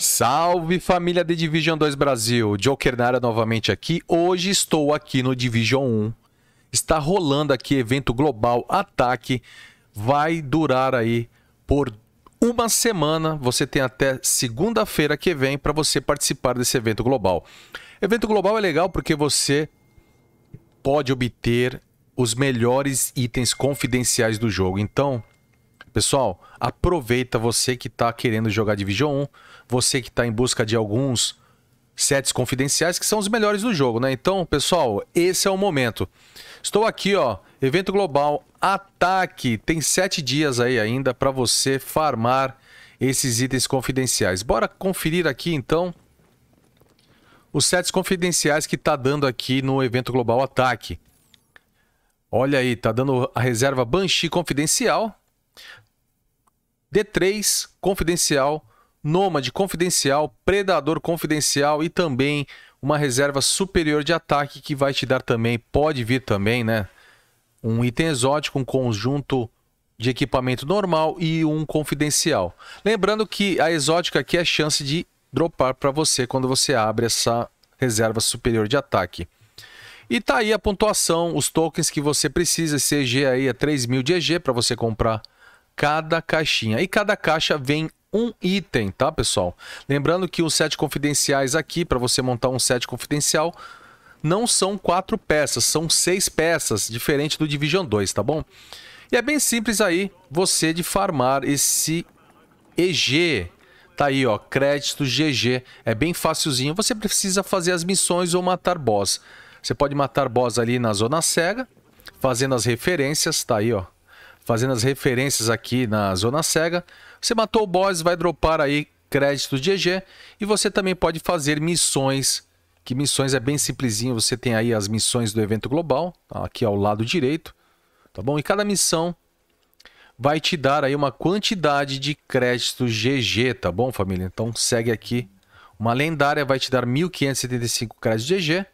Salve família de Division 2 Brasil, Joker Nara novamente aqui. Hoje estou aqui no Division 1. Está rolando aqui evento global Ataque. Vai durar aí por uma semana. Você tem até segunda-feira que vem para você participar desse evento global. Evento global é legal porque você pode obter os melhores itens confidenciais do jogo. Então, Pessoal, aproveita você que está querendo jogar Division 1, você que está em busca de alguns sets confidenciais que são os melhores do jogo, né? Então, pessoal, esse é o momento. Estou aqui, ó, evento global Ataque. Tem sete dias aí ainda para você farmar esses itens confidenciais. Bora conferir aqui então os sets confidenciais que tá dando aqui no evento global Ataque. Olha aí, tá dando a reserva Banshee confidencial, D3 Confidencial, Nômade Confidencial, Predador Confidencial e também uma reserva superior de ataque que vai te dar também, pode vir também, né? Um item exótico, um conjunto de equipamento normal e um confidencial. Lembrando que a exótica aqui é a chance de dropar para você quando você abre essa reserva superior de ataque. E tá aí a pontuação, os tokens que você precisa, CG aí é 3 mil de EG para você comprar cada caixinha. E cada caixa vem um item, tá, pessoal? Lembrando que os sete confidenciais aqui, para você montar um set confidencial, não são quatro peças, são seis peças, diferente do Division 2, tá bom? E é bem simples aí você de farmar esse EG. Tá aí, ó, crédito GG. É bem facilzinho. Você precisa fazer as missões ou matar boss. Você pode matar boss ali na zona cega, fazendo as referências, tá aí, ó fazendo as referências aqui na Zona Cega. Você matou o boss, vai dropar aí créditos de EG. E você também pode fazer missões, que missões é bem simplesinho. Você tem aí as missões do evento global, tá, aqui ao lado direito, tá bom? E cada missão vai te dar aí uma quantidade de créditos GG, tá bom, família? Então segue aqui. Uma lendária vai te dar 1.575 créditos GG.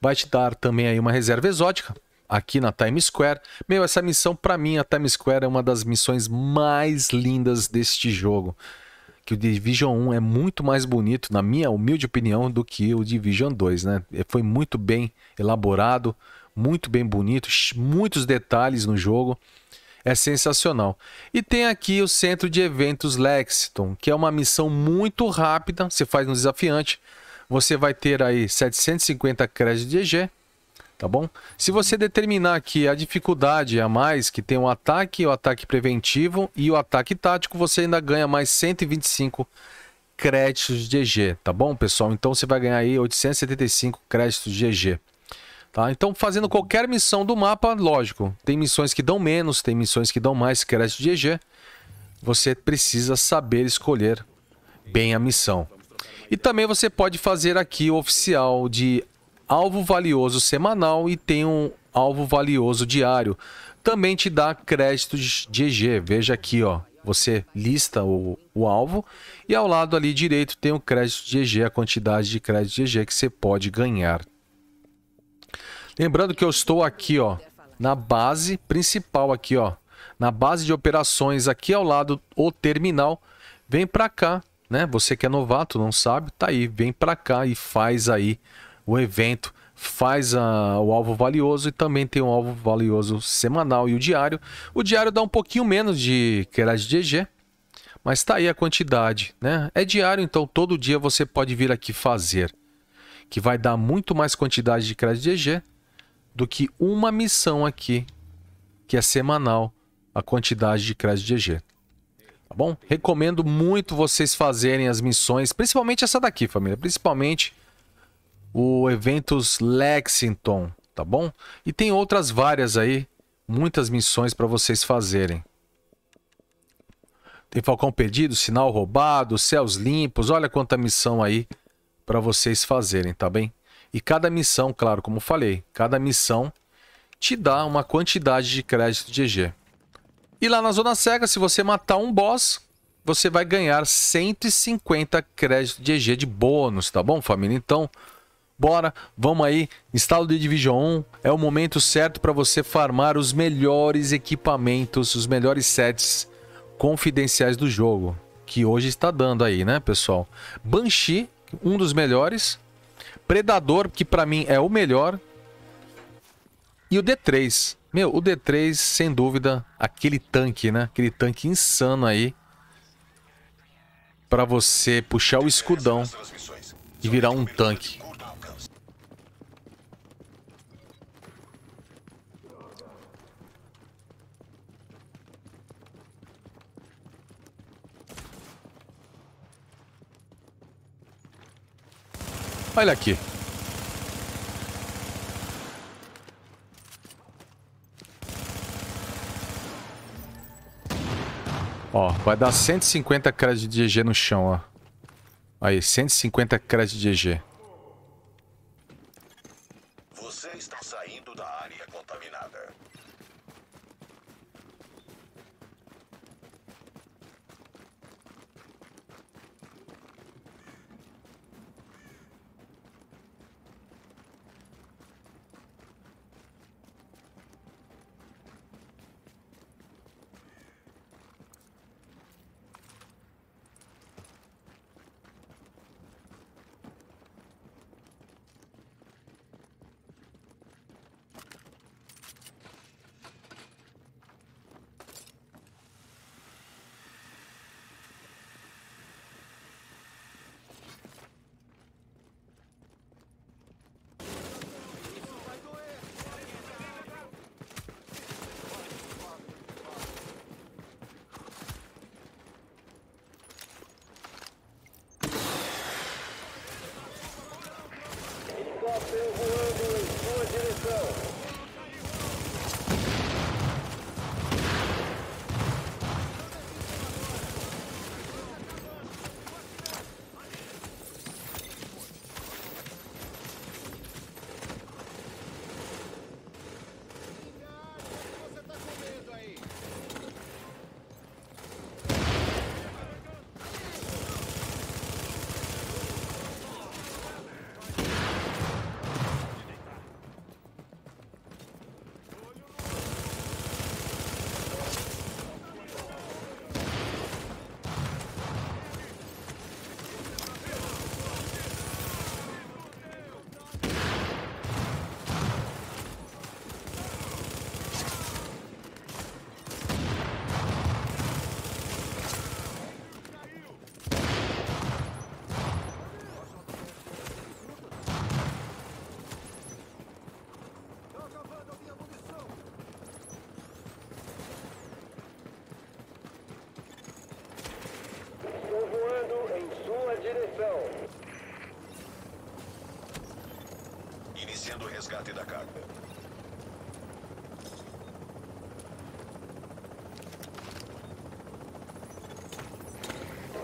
Vai te dar também aí uma reserva exótica, aqui na Times Square. Meu, essa missão, para mim, a Times Square é uma das missões mais lindas deste jogo. Que o Division 1 é muito mais bonito, na minha humilde opinião, do que o Division 2, né? É, foi muito bem elaborado, muito bem bonito, muitos detalhes no jogo. É sensacional. E tem aqui o centro de eventos Lexington, que é uma missão muito rápida, você faz no desafiante. Você vai ter aí 750 créditos de EG, tá bom? Se você determinar que a dificuldade é a mais, que tem o um ataque, o um ataque preventivo e o um ataque tático, você ainda ganha mais 125 créditos de EG, tá bom, pessoal? Então você vai ganhar aí 875 créditos de EG. Tá? Então, fazendo qualquer missão do mapa, lógico, tem missões que dão menos, tem missões que dão mais crédito de EG. Você precisa saber escolher bem a missão. E também você pode fazer aqui o oficial de alvo valioso semanal e tem um alvo valioso diário. Também te dá créditos de EG. Veja aqui, ó. Você lista o, o alvo e ao lado ali direito tem o crédito de EG, a quantidade de crédito de EG que você pode ganhar. Lembrando que eu estou aqui, ó, na base principal aqui, ó, na base de operações aqui ao lado o terminal. Vem para cá, né? Você que é novato, não sabe, tá aí, vem para cá e faz aí o evento faz a, ah, o alvo valioso e também tem um alvo valioso semanal e o diário. O diário dá um pouquinho menos de de DG, mas está aí a quantidade, né? É diário, então todo dia você pode vir aqui fazer, que vai dar muito mais quantidade de de DG do que uma missão aqui, que é semanal, a quantidade de Kerage DG. Tá bom? Recomendo muito vocês fazerem as missões, principalmente essa daqui, família, principalmente o Eventos Lexington, tá bom? E tem outras várias aí, muitas missões para vocês fazerem. Tem Falcão Perdido, Sinal Roubado, Céus Limpos, olha quanta missão aí para vocês fazerem, tá bem? E cada missão, claro, como falei, cada missão te dá uma quantidade de crédito de EG. E lá na Zona Cega, se você matar um boss, você vai ganhar 150 créditos de EG de bônus, tá bom, família? Então, Bora, vamos aí. Instalo de Division 1 é o momento certo para você farmar os melhores equipamentos, os melhores sets confidenciais do jogo, que hoje está dando aí, né, pessoal? Banshee, um dos melhores. Predador, que para mim é o melhor. E o D3. Meu, o D3, sem dúvida, aquele tanque, né? Aquele tanque insano aí. para você puxar o escudão e virar um tanque. Olha aqui. Ó, vai dar 150 créditos de EG no chão, ó. Aí, 150 créditos de EG. Você está helicóptero voando em sua direção. Atenção! Iniciando o resgate da carga.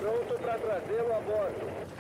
Pronto para trazê-lo a bordo.